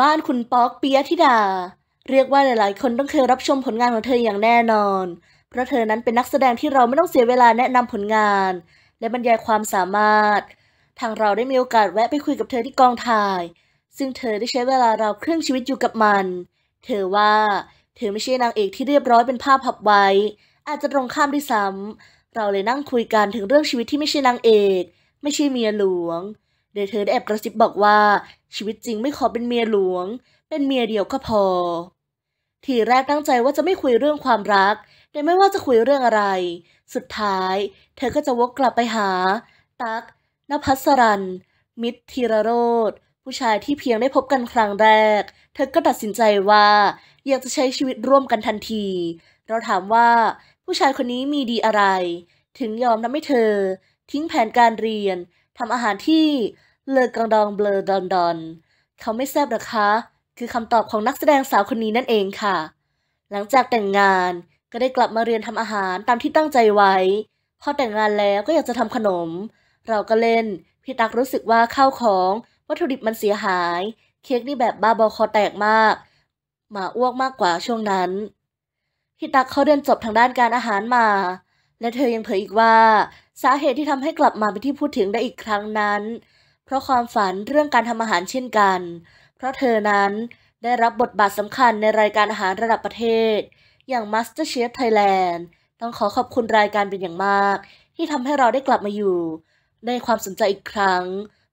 บ้านคุณป๊อกปียธิดา เรียกว่าหลาย ๆ คนต้องเคยรับชมผลงานของเธออย่างแน่นอน เพราะเธอนั้นเป็นนักแสดงที่เราไม่ต้องเสียเวลาแนะนำผลงาน และบรรยายความสามารถทางเราได้มีโอกาสแวะไปคุยกับเธอที่กองถ่าย ซึ่งเธอได้ใช้เวลาเราเครึ่งชีวิตอยู่กับมัน เธอว่า เธอไม่ใช่นางเอกที่เรียบร้อยเป็นภาพพับไว้ อาจจะตรงข้ามด้วยซ้ำเราเลยนั่งคุยกันถึงเรื่องชีวิตที่ไม่ใช่นางเอก ไม่ใช่เมียหลวงโดยเธอได้แอบกระซิบบอกว่า ชีวิตจริงไม่ขอเป็นเมียหลวง เป็นเมียเดียวก็พอ ทีแรกตั้งใจว่าจะไม่คุยเรื่องความรักแต่ไม่ว่าจะคุยเรื่องอะไร สุดท้าย เธอก็จะวกกลับไปหา ตักนภัสรันมิตรธีรโรธผู้ชายที่เพียงได้พบกันครั้งแรก เธอก็ตัดสินใจว่าอยากจะใช้ชีวิตร่วมกันทันที เราถามว่าผู้ชายคนนี้มีดีอะไร ถึงยอมทำให้เธอ ทิ้งแผนการเรียนทำอาหารที่เลอกองดองเบลอดอนดอนเขาไม่แซบหรอคะ คือคำตอบของนักแสดงสาวคนนี้นั่นเองค่ะ หลังจากแต่งงานก็ได้กลับมาเรียนทำอาหารตามที่ตั้งใจไว้ พอแต่งงานแล้วก็อยากจะทำขนม เราก็เล่นพี่ตักรู้สึกว่าข้าวของ วัตถุดิบมันเสียหาย เค้กนี่แบบบ้าบอคอแตกมากหมาอ้วกมากกว่าช่วงนั้นพี่ตักเขาเรียนจบทางด้านการอาหารมา และเธอยังเผยอีกว่าสาเหตุที่ทำให้กลับมาเป็นที่พูดถึงได้อีกครั้งนั้นเพราะความฝันเรื่องการทำอาหารเช่นกัน เพราะเธอนั้นได้รับบทบาทสำคัญในรายการอาหารระดับประเทศ อย่าง MasterChef Thailand ต้องขอขอบคุณรายการเป็นอย่างมาก ที่ทำให้เราได้กลับมาอยู่ ในความสนใจอีกครั้ง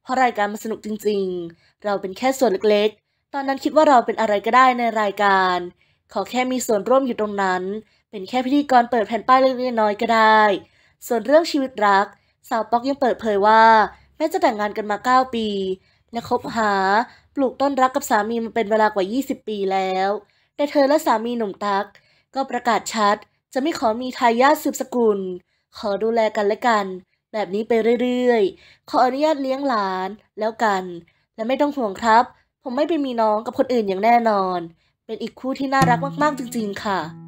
เพราะรายการมันสนุกจริง ๆ เราเป็นแค่ส่วนเล็กๆ ตอนนั้นคิดว่าเราเป็นอะไรก็ได้ในรายการ ขอแค่มีส่วนร่วมอยู่ตรงนั้น เป็นแค่พิธีกรเปิดแผ่นป้ายเล็กๆ น้อยๆ ก็ได้ ส่วนเรื่องชีวิตรัก สาวป๊อกยังเปิดเผยว่าแม้จะแต่งงานกันมา 9 ปีและคบหาปลูกต้นรักกับสามีมาเป็นเวลากว่า 20 ปีแล้ว แต่เธอและสามีหนุ่มตัก ก็ประกาศชัดจะไม่ขอมีทายาทสืบสกุล ขอดูแลกันและกัน แบบนี้ไปเรื่อยๆขออนุญาตเลี้ยงหลานแล้วกัน และไม่ต้องห่วงครับ ผมไม่ไปมีน้องกับคนอื่นอย่างแน่นอน เป็นอีกคู่ที่น่ารักมากๆ จริง ๆค่ะ